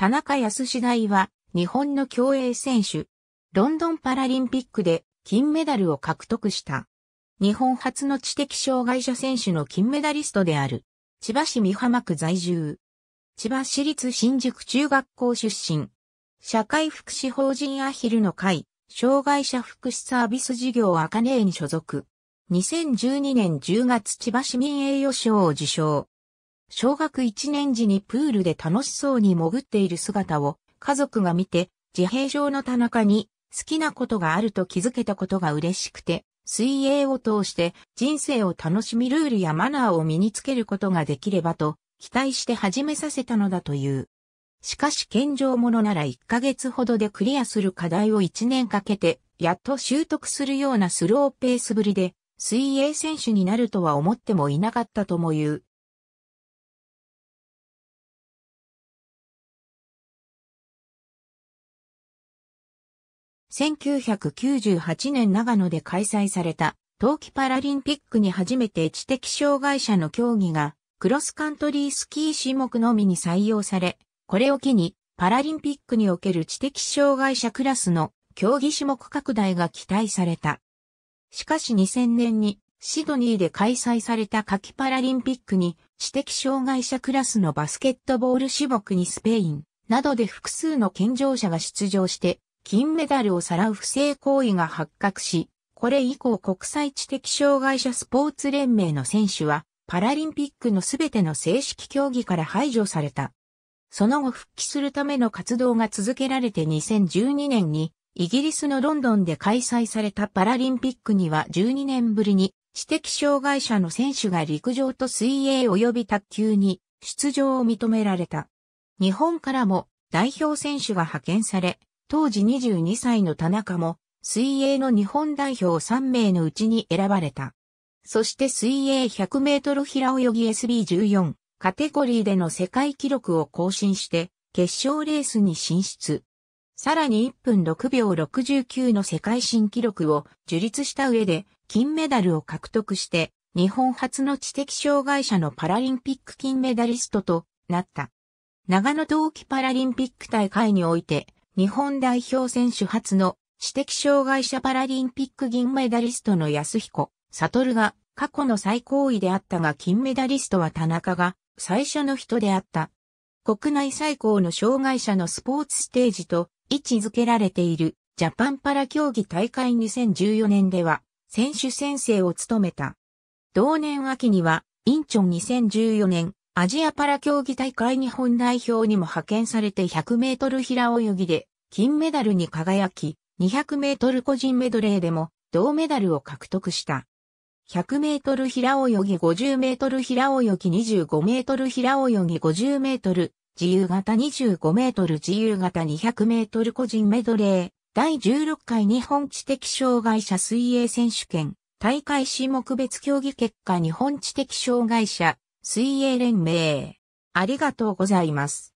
田中康次大は日本の競泳選手。ロンドンパラリンピックで金メダルを獲得した。日本初の知的障害者選手の金メダリストである。千葉市美浜区在住。千葉市立新宿中学校出身。社会福祉法人アヒルの会、障害者福祉サービス事業アカネーに所属。2012年10月千葉市民栄誉賞を受賞。小学1年時にプールで楽しそうに潜っている姿を家族が見て自閉症の田中に好きなことがあると気づけたことが嬉しくて水泳を通して人生を楽しみルールやマナーを身につけることができればと期待して始めさせたのだという。しかし健常者なら1ヶ月ほどでクリアする課題を1年かけてやっと習得するようなスローペースぶりで水泳選手になるとは思ってもいなかったとも言う。1998年長野で開催された冬季パラリンピックに初めて知的障害者の競技がクロスカントリースキー種目のみに採用され、これを機にパラリンピックにおける知的障害者クラスの競技種目拡大が期待された。しかし2000年にシドニーで開催された夏季パラリンピックに知的障害者クラスのバスケットボール種目にスペインなどで複数の健常者が出場して金メダルをさらう不正行為が発覚し、これ以降国際知的障害者スポーツ連盟の選手は、パラリンピックのすべての正式競技から排除された。その後復帰するための活動が続けられて2012年に、イギリスのロンドンで開催されたパラリンピックには12年ぶりに、知的障害者の選手が陸上と水泳及び卓球に出場を認められた。日本からも代表選手が派遣され、当時22歳の田中も、水泳の日本代表3名のうちに選ばれた。そして水泳100メートル平泳ぎ SB14 カテゴリーでの世界記録を更新して決勝レースに進出。さらに1分6秒69の世界新記録を樹立した上で金メダルを獲得して日本初の知的障害者のパラリンピック金メダリストとなった。長野冬季パラリンピック大会において日本代表選手初の知的障害者パラリンピック銀メダリストの安彦悟が過去の最高位であったが金メダリストは田中が最初の人であった。国内最高の障害者のスポーツステージと位置づけられているジャパンパラ競技大会2014年では選手宣誓を務めた。同年秋にはインチョン2014年アジアパラ競技大会日本代表にも派遣されて100メートル平泳ぎで金メダルに輝き、200メートル個人メドレーでも銅メダルを獲得した。100メートル平泳ぎ50メートル平泳ぎ25メートル平泳ぎ50メートル自由形25メートル自由形200メートル個人メドレー第16回日本知的障害者水泳選手権大会種目別競技結果日本知的障害者水泳連盟。ありがとうございます。